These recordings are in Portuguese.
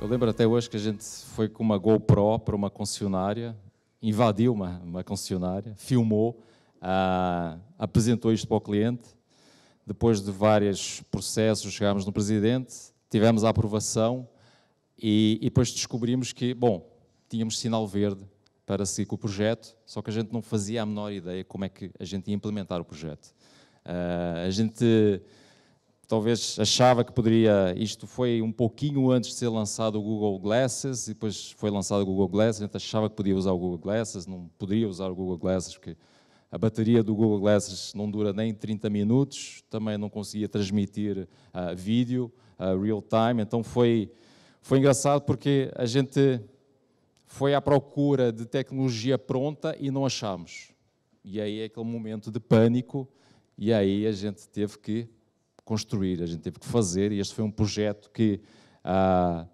Eu lembro até hoje que a gente foi com uma GoPro para uma concessionária, invadiu uma, uma concessionária, filmou, ah, apresentou isto para o cliente. Depois de vários processos, chegámos no presidente, tivemos a aprovação e, e depois descobrimos que, bom, tínhamos sinal verde para seguir com o projeto, só que a gente não fazia a menor ideia como é que a gente ia implementar o projeto. Uh, a gente talvez achava que poderia. Isto foi um pouquinho antes de ser lançado o Google Glasses, e depois foi lançado o Google Glasses. A gente achava que podia usar o Google Glasses, não poderia usar o Google Glasses, porque a bateria do Google Glasses não dura nem 30 minutos, também não conseguia transmitir uh, vídeo uh, real time. Então foi, foi engraçado porque a gente foi à procura de tecnologia pronta e não achamos. E aí é aquele momento de pânico, e aí a gente teve que construir, a gente teve que fazer, e este foi um projeto que, ah,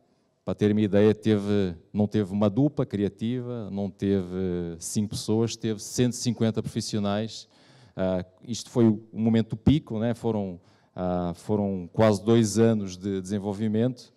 para ter uma ideia, teve, não teve uma dupla criativa, não teve cinco pessoas, teve 150 profissionais. Ah, isto foi o um momento pico, né? foram, ah, foram quase dois anos de desenvolvimento.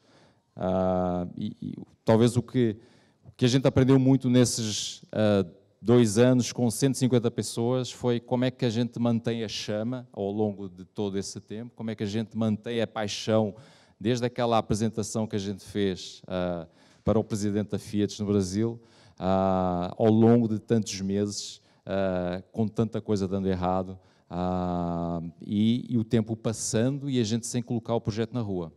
Ah, e, e, talvez o que, o que a gente aprendeu muito nesses ah, dois anos com 150 pessoas foi como é que a gente mantém a chama ao longo de todo esse tempo, como é que a gente mantém a paixão desde aquela apresentação que a gente fez uh, para o presidente da Fiat no Brasil, uh, ao longo de tantos meses, uh, com tanta coisa dando errado, e, e, o tempo passando e a gente sem colocar o projeto na rua.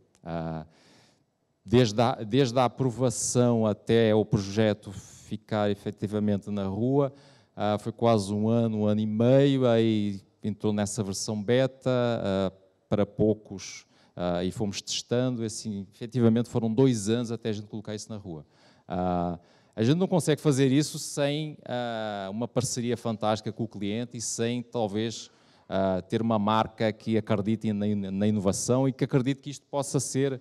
desde, a, desde a aprovação até o projeto ficar efetivamente na rua. Ah, foi quase um ano, um ano e meio, aí entrou nessa versão beta ah, para poucos ah, e fomos testando. Assim, efetivamente foram dois anos até a gente colocar isso na rua. Ah, a gente não consegue fazer isso sem uma parceria fantástica com o cliente e sem, talvez, ter uma marca que acredite na, na inovação e que acredite que isto possa ser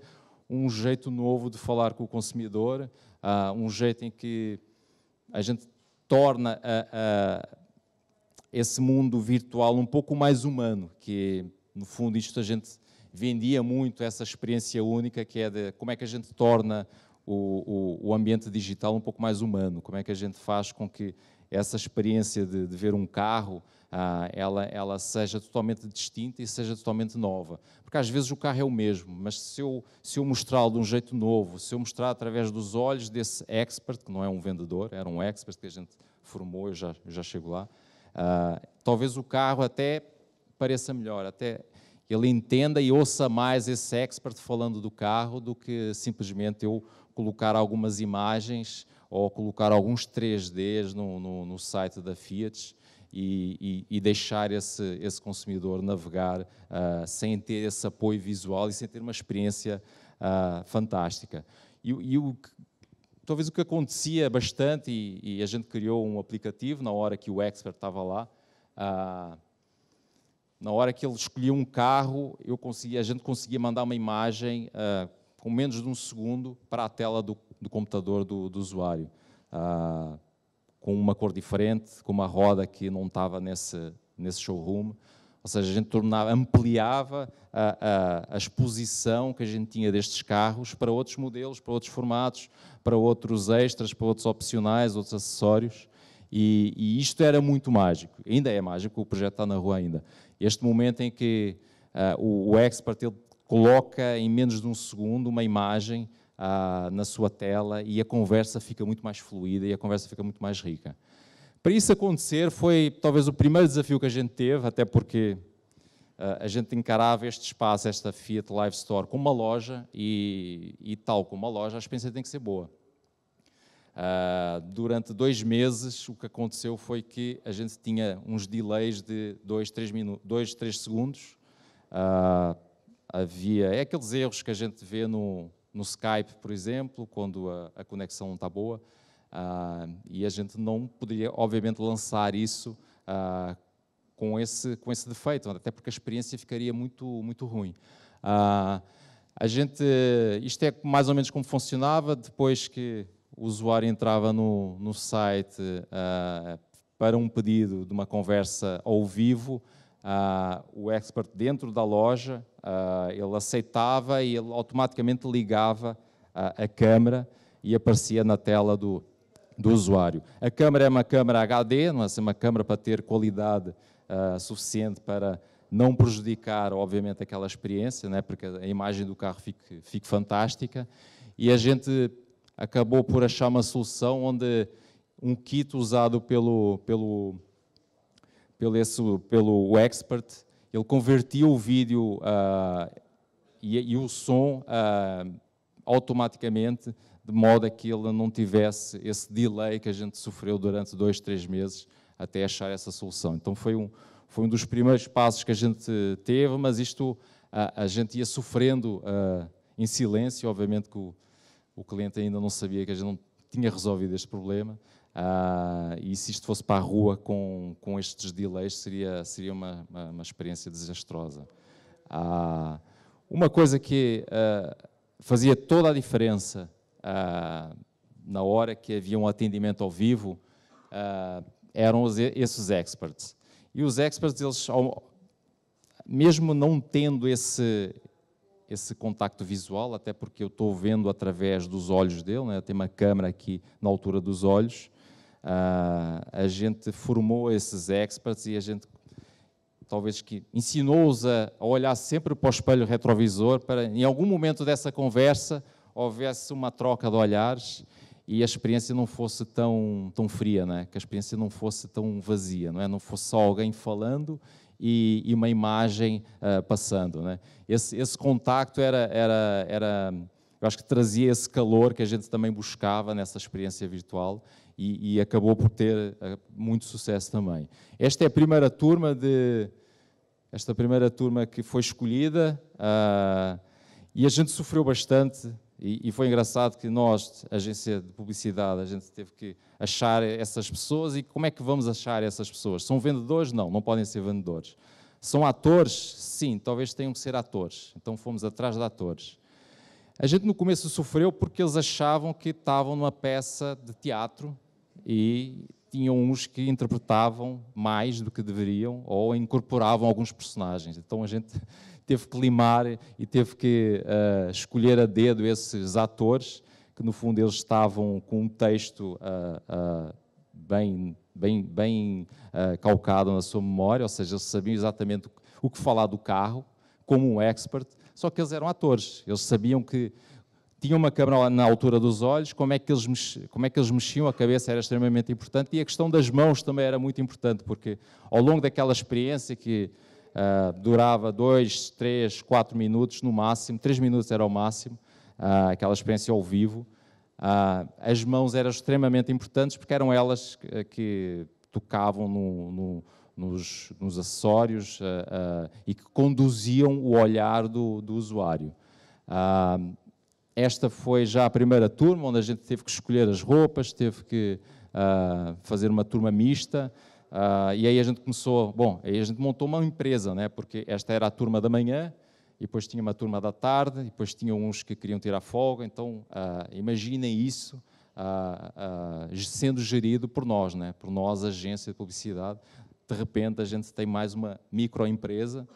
um jeito novo de falar com o consumidor, um jeito em que a gente torna a, a, esse mundo virtual um pouco mais humano, que no fundo isto a gente vendia muito essa experiência única que é de como é que a gente torna o, o, o ambiente digital um pouco mais humano, como é que a gente faz com que essa experiência de, de ver um carro, ah, ela, ela seja totalmente distinta e seja totalmente nova. Porque às vezes o carro é o mesmo, mas se eu, se eu mostrá-lo de um jeito novo, se eu mostrar através dos olhos desse expert, que não é um vendedor, era um expert que a gente formou, eu já, eu já chego lá, ah, talvez o carro até pareça melhor, até ele entenda e ouça mais esse expert falando do carro do que simplesmente eu colocar algumas imagens ou colocar alguns 3Ds no, no, no site da Fiat e, e, e, deixar esse, esse consumidor navegar uh, sem ter esse apoio visual e sem ter uma experiência uh, fantástica. E, e o, talvez o que acontecia bastante, e, a gente criou um aplicativo na hora que o expert estava lá, ah, na hora que ele escolhia um carro, eu a gente conseguia mandar uma imagem com menos de um segundo para a tela do, do computador do, do usuário, ah, com uma cor diferente, com uma roda que não estava nesse, nesse showroom. Ou seja, a gente tornava, ampliava a, a, a, exposição que a gente tinha destes carros para outros modelos, para outros formatos, para outros extras, para outros opcionais, outros acessórios. E, e isto era muito mágico. Ainda é mágico, o projeto está na rua ainda. Este momento em que uh, o, o expert ele coloca em menos de um segundo uma imagem ah, na sua tela e a conversa fica muito mais fluida e a conversa fica muito mais rica. Para isso acontecer, foi talvez o primeiro desafio que a gente teve, até porque ah, a gente encarava este espaço, esta Fiat Live Store, como uma loja e, e tal como uma loja, a experiência tem que ser boa. Uh, durante dois meses, o que aconteceu foi que a gente tinha uns delays de dois, três, dois, três segundos. Uh, havia. É aqueles erros que a gente vê no, no Skype, por exemplo, quando a, a conexão não está boa. Uh, e a gente não poderia, obviamente, lançar isso uh, com, esse, com esse defeito, até porque a experiência ficaria muito, muito ruim. Uh, a gente, isto é mais ou menos como funcionava depois que o usuário entrava no, no site para um pedido de uma conversa ao vivo. Uh, o expert dentro da loja, uh, ele aceitava e ele automaticamente ligava uh, a câmera e aparecia na tela do, do usuário. A câmera é uma câmera HD, não é assim, uma câmera para ter qualidade suficiente para não prejudicar, obviamente, aquela experiência, né, porque a imagem do carro fique, fique fantástica. E a gente acabou por achar uma solução onde um kit usado pelo, pelo pelo, esse, pelo expert, ele convertia o vídeo uh, e, e, o som uh, automaticamente, de modo a que ele não tivesse esse delay que a gente sofreu durante dois, três meses até achar essa solução. Então foi um, foi um dos primeiros passos que a gente teve, mas isto a, ah, a gente ia sofrendo uh, em silêncio, obviamente que o, o cliente ainda não sabia que a gente não tinha resolvido este problema. Uh, e se isto fosse para a rua com, com estes delays, seria, seria uma, uma, uma experiência desastrosa. Uh, uma coisa que uh, fazia toda a diferença na hora que havia um atendimento ao vivo eram os, esses experts. E os experts, eles, mesmo não tendo esse, esse contacto visual, até porque eu estou vendo através dos olhos dele, né? tem uma câmera aqui na altura dos olhos. Uh, a gente formou esses experts e a gente talvez que ensinou-os a, olhar sempre para o espelho retrovisor para em algum momento dessa conversa houvesse uma troca de olhares e a experiência não fosse tão tão fria, né? Que a experiência não fosse tão vazia, não é? Não fosse só alguém falando e, e uma imagem uh, passando. Né? Esse, esse contacto era, era, era, eu acho que trazia esse calor que a gente também buscava nessa experiência virtual e, e acabou por ter uh, muito sucesso também. Esta é a primeira turma de esta primeira turma que foi escolhida uh, e a gente sofreu bastante e, e, foi engraçado que nós, agência de publicidade, a gente teve que achar essas pessoas e como é que vamos achar essas pessoas? São vendedores? Não, não podem ser vendedores. São atores? Sim, talvez tenham que ser atores. Então fomos atrás de atores. A gente no começo sofreu porque eles achavam que estavam numa peça de teatro e tinham uns que interpretavam mais do que deveriam ou incorporavam alguns personagens. Então a gente teve que limar e teve que uh, escolher a dedo esses atores, que no fundo eles estavam com um texto uh, uh, bem, bem, bem calcado na sua memória, ou seja, eles sabiam exatamente o que falar do carro, como um expert, só que eles eram atores, eles sabiam que tinham uma câmara na altura dos olhos, como é, que eles mexiam, como é que eles mexiam a cabeça era extremamente importante e a questão das mãos também era muito importante, porque ao longo daquela experiência que uh, durava dois, três, quatro minutos no máximo, três minutos era o máximo, uh, aquela experiência ao vivo, uh, as mãos eram extremamente importantes porque eram elas que, que tocavam no, no, nos, nos, acessórios e que conduziam o olhar do, do usuário. Uh, esta foi já a primeira turma, onde a gente teve que escolher as roupas, teve que uh, fazer uma turma mista. Uh, e aí a gente começou, bom, aí a gente montou uma empresa, né? porque esta era a turma da manhã, e depois tinha uma turma da tarde, e depois tinha uns que queriam tirar folga. Então, uh, imaginem isso sendo gerido por nós, né? por nós, agência de publicidade. De repente, a gente tem mais uma microempresa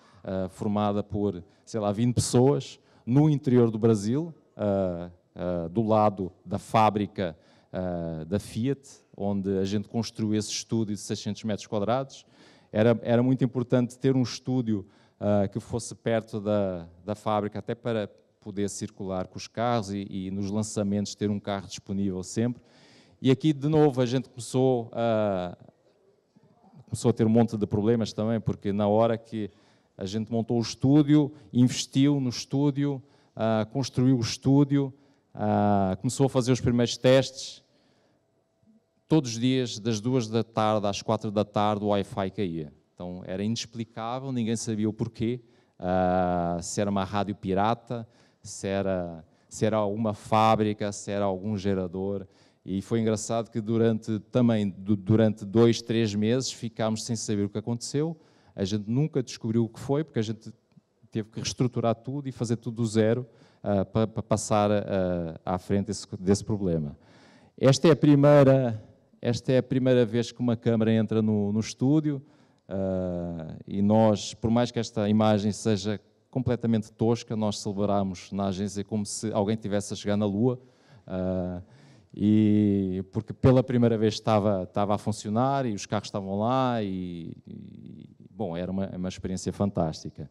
formada por, sei lá, 20 pessoas no interior do Brasil, uh, uh, do lado da fábrica ah, da Fiat, onde a gente construiu esse estúdio de 600 metros quadrados. Era, era muito importante ter um estúdio que fosse perto da, da fábrica, até para poder circular com os carros e, e nos lançamentos ter um carro disponível sempre. E aqui, de novo, a gente começou a, começou a ter um monte de problemas também, porque na hora que a gente montou o estúdio, investiu no estúdio, uh, construiu o estúdio, uh, começou a fazer os primeiros testes. Todos os dias, das duas da tarde às quatro da tarde, o Wi-Fi caía. Então era inexplicável, ninguém sabia o porquê. Uh, se era uma rádio pirata, se era, se era alguma fábrica, se era algum gerador. E foi engraçado que durante também durante dois, três meses ficámos sem saber o que aconteceu. A gente nunca descobriu o que foi, porque a gente teve que reestruturar tudo e fazer tudo do zero uh, ah, para, para, passar uh, à frente desse, desse, problema. Esta é a primeira, esta é a primeira vez que uma câmara entra no, no estúdio uh, e nós, por mais que esta imagem seja completamente tosca, nós celebramos na agência como se alguém tivesse a chegar na Lua e porque pela primeira vez estava, estava a funcionar e os carros estavam lá e, e bom, era uma, uma experiência fantástica.